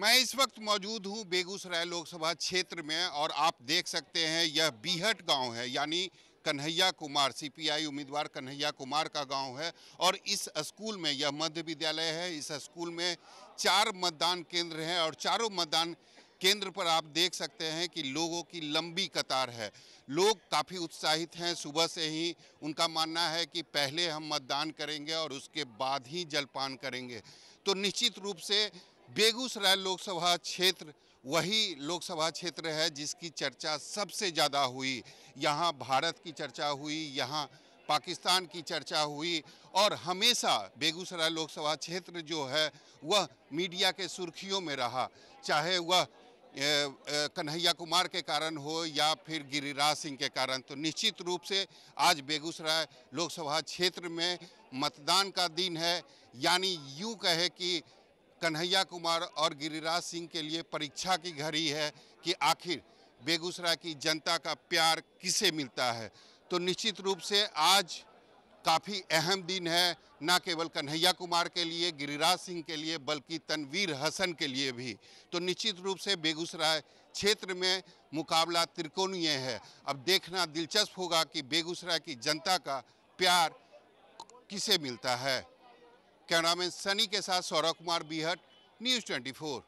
मैं इस वक्त मौजूद हूं बेगूसराय लोकसभा क्षेत्र में और आप देख सकते हैं यह बीहट गांव है यानी कन्हैया कुमार सीपीआई उम्मीदवार कन्हैया कुमार का गांव है और इस स्कूल में यह मध्य विद्यालय है इस स्कूल में चार मतदान केंद्र हैं और चारों मतदान केंद्र पर आप देख सकते हैं कि लोगों की लंबी कतार है लोग काफ़ी उत्साहित हैं सुबह से ही उनका मानना है कि पहले हम मतदान करेंगे और उसके बाद ही जलपान करेंगे तो निश्चित रूप से बेगूसराय लोकसभा क्षेत्र वही लोकसभा क्षेत्र है जिसकी चर्चा सबसे ज़्यादा हुई यहाँ भारत की चर्चा हुई यहाँ पाकिस्तान की चर्चा हुई और हमेशा बेगूसराय लोकसभा क्षेत्र जो है वह मीडिया के सुर्खियों में रहा चाहे वह कन्हैया कुमार के कारण हो या फिर गिरिराज सिंह के कारण तो निश्चित रूप से आज बेगूसराय लोकसभा क्षेत्र में मतदान का दिन है यानी यूँ कहे कि कन्हैया कुमार और गिरिराज सिंह के लिए परीक्षा की घड़ी है कि आखिर बेगूसराय की जनता का प्यार किसे मिलता है तो निश्चित रूप से आज काफ़ी अहम दिन है न केवल कन्हैया कुमार के लिए गिरिराज सिंह के लिए बल्कि तनवीर हसन के लिए भी तो निश्चित रूप से बेगूसराय क्षेत्र में मुकाबला त्रिकोणीय है अब देखना दिलचस्प होगा कि बेगूसराय की जनता का प्यार किसे मिलता है कैमरामैन सनी के साथ सौरभ कुमार बीहट न्यूज़ 24